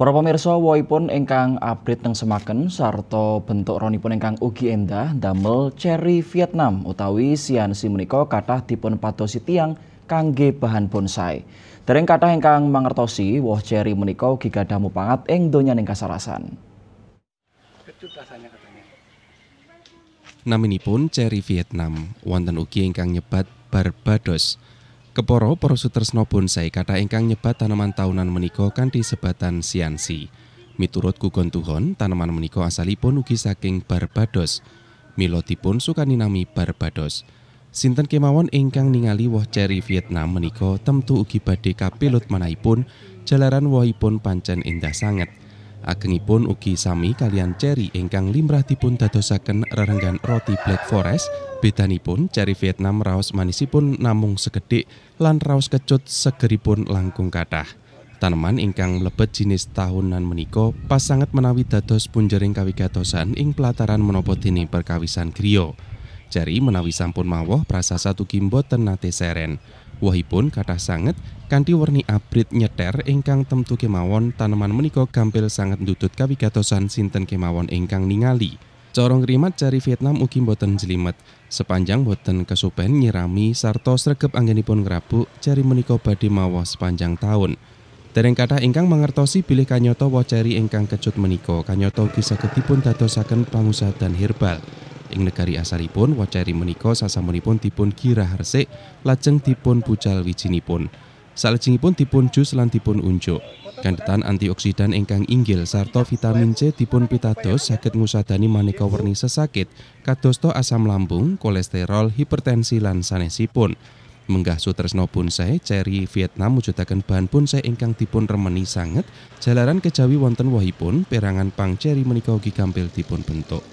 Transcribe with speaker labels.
Speaker 1: Para pemirsa woi pun engkang update yang semakin sarta bentuk pun engkang ugi endah damel cherry Vietnam utawi siansi menika kathah dipun patosi tiang kangge bahan bonsai. Dereng kata engkang mangertosi woh cherry menika ugi gadhah mupangat ing neng kasarasan.
Speaker 2: Kecut rasanya katanya. cherry Vietnam wonten ugi engkang nyebat Barbados. Keporo para sutresna bonsai kata ingkang nyebat tanaman tahunan menika kanthi sebatan siansi. Miturut Gugon Tuhon, tanaman menika asalipun ugi saking Barbados. Milo dipun sukani nami Barbados. Sinten kemawon ingkang ningali woh ceri Vietnam menika temtu ugi badhe kapilut manahipun jalaran wohipun pancen indah sanget. Agengipun ugi sami kalian ceri ingkang limrah dipun dadosaken rerenggan roti Black Forest Bedanipun cari Vietnam raos manisipun namung sekedik lan raos kecut segeripun langkung kathah. Taneman ingkang mlebet jinis tahunan menika pas sangat menawi dados punjering kawigatosan ing pelataran menapa dene perkawisan griya. Jari menawi sampun mawoh prasasa satu boten nate seren. wahipun kathah sanget kanthi werni abrit nyeter ingkang temtu kemawon taneman menika gampil sanget ndudut kawigatosan sinten kemawon ingkang ningali. Corong rimat cari Vietnam ugi boten jelimet. Sepanjang boten kesupen nyirami sarto sregep anggenipun ngerabu cari meniko badhe mawa sepanjang tahun. Dereng engkang ingkang pilih bilih kanyata wacari ingkang kecut meniko, kanyoto ugi ketipun dadosaken pangusaha dan herbal. Ing negari asaripun wacari menika sasampunipun dipun girah resik lajeng dipun pucal wijinipun. Salajengipun dipun jus lan dipun unjuk. Kandhetan antioksidan ingkang inggil sarta vitamin C dipun pitados saged ngusadani maneka werni sesakit kadosta asam lambung, kolesterol, hipertensi lan sanesipun. Menggah sutresno bonsai ceri Vietnam mujudaken bahan bonsai ingkang dipun remeni sanget. Jalaran kejawi wonten wahipun, perangan pang ceri menika ugi gampil dipun bentuk.